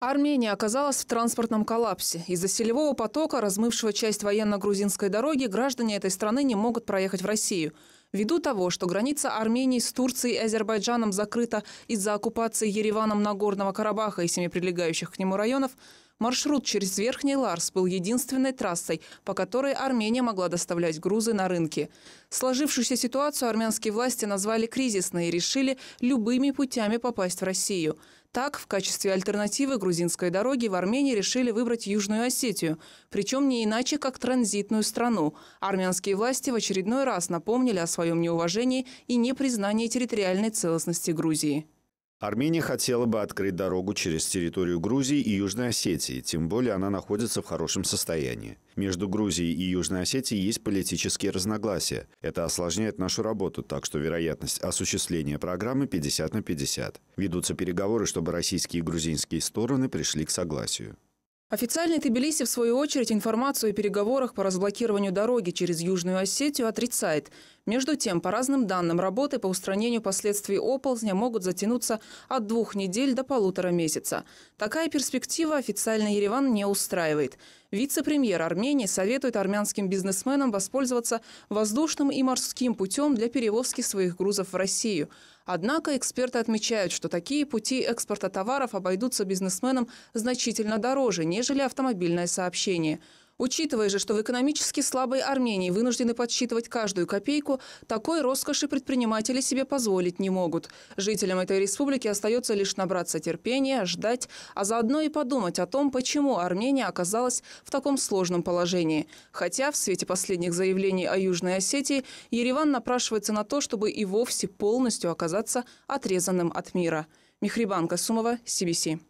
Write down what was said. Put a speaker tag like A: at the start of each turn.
A: Армения оказалась в транспортном коллапсе. Из-за селевого потока, размывшего часть военно-грузинской дороги, граждане этой страны не могут проехать в Россию. Ввиду того, что граница Армении с Турцией и Азербайджаном закрыта из-за оккупации Ереваном Нагорного Карабаха и семи прилегающих к нему районов, Маршрут через Верхний Ларс был единственной трассой, по которой Армения могла доставлять грузы на рынки. Сложившуюся ситуацию армянские власти назвали кризисной и решили любыми путями попасть в Россию. Так, в качестве альтернативы грузинской дороги в Армении решили выбрать Южную Осетию, причем не иначе, как транзитную страну. Армянские власти в очередной раз напомнили о своем неуважении и непризнании территориальной целостности Грузии.
B: Армения хотела бы открыть дорогу через территорию Грузии и Южной Осетии, тем более она находится в хорошем состоянии. Между Грузией и Южной Осетией есть политические разногласия. Это осложняет нашу работу, так что вероятность осуществления программы 50 на 50. Ведутся переговоры, чтобы российские и грузинские стороны пришли к согласию.
A: Официальный Тбилиси, в свою очередь, информацию о переговорах по разблокированию дороги через Южную Осетию отрицает. Между тем, по разным данным, работы по устранению последствий оползня могут затянуться от двух недель до полутора месяца. Такая перспектива официально Ереван не устраивает. Вице-премьер Армении советует армянским бизнесменам воспользоваться воздушным и морским путем для перевозки своих грузов в Россию. Однако эксперты отмечают, что такие пути экспорта товаров обойдутся бизнесменам значительно дороже, нежели автомобильное сообщение. Учитывая же, что в экономически слабой Армении вынуждены подсчитывать каждую копейку, такой роскоши предприниматели себе позволить не могут. Жителям этой республики остается лишь набраться терпения, ждать, а заодно и подумать о том, почему Армения оказалась в таком сложном положении. Хотя в свете последних заявлений о Южной Осетии Ереван напрашивается на то, чтобы и вовсе полностью оказаться отрезанным от мира. Михрибан Касумова, CBC.